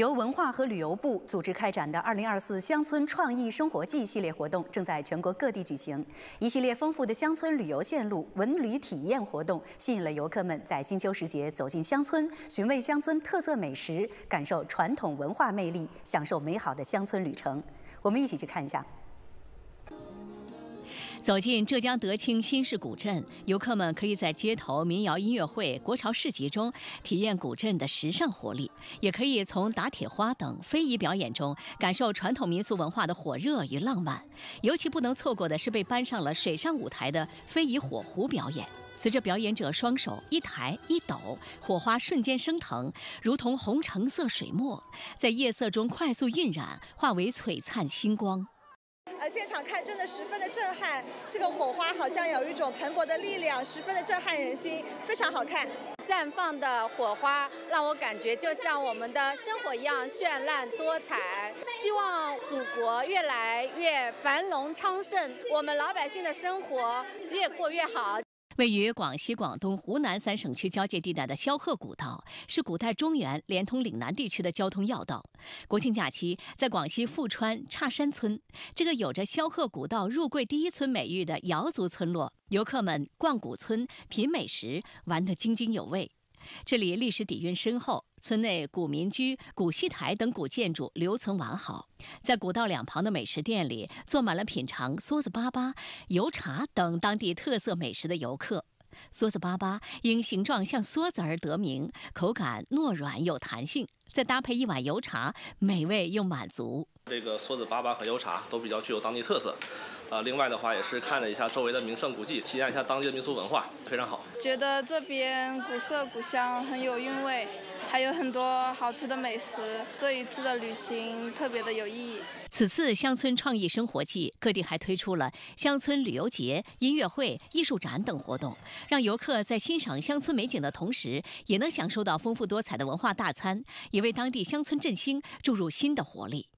由文化和旅游部组织开展的“二零二四乡村创意生活季”系列活动正在全国各地举行，一系列丰富的乡村旅游线路、文旅体验活动，吸引了游客们在金秋时节走进乡村，寻味乡村特色美食，感受传统文化魅力，享受美好的乡村旅程。我们一起去看一下。走进浙江德清新市古镇，游客们可以在街头民谣音乐会、国潮市集中体验古镇的时尚活力，也可以从打铁花等非遗表演中感受传统民俗文化的火热与浪漫。尤其不能错过的是被搬上了水上舞台的非遗火壶表演。随着表演者双手一抬一抖，火花瞬间升腾，如同红橙色水墨在夜色中快速晕染，化为璀璨星光。呃，现场看真的十分的震撼，这个火花好像有一种蓬勃的力量，十分的震撼人心，非常好看。绽放的火花让我感觉就像我们的生活一样绚烂多彩，希望祖国越来越繁荣昌盛，我们老百姓的生活越过越好。位于广西、广东、湖南三省区交界地带的萧贺古道，是古代中原连通岭南地区的交通要道。国庆假期，在广西富川岔山村，这个有着萧贺古道入桂第一村美誉的瑶族村落，游客们逛古村、品美食，玩得津津有味。这里历史底蕴深厚，村内古民居、古戏台等古建筑留存完好。在古道两旁的美食店里，坐满了品尝梭子粑粑、油茶等当地特色美食的游客。梭子粑粑因形状像梭子而得名，口感糯软有弹性。再搭配一碗油茶，美味又满足。这个梭子粑粑和油茶都比较具有当地特色。呃，另外的话也是看了一下周围的名胜古迹，体验一下当地的民俗文化，非常好。觉得这边古色古香，很有韵味。还有很多好吃的美食，这一次的旅行特别的有意义。此次乡村创意生活季，各地还推出了乡村旅游节、音乐会、艺术展等活动，让游客在欣赏乡村美景的同时，也能享受到丰富多彩的文化大餐，也为当地乡村振兴注入新的活力。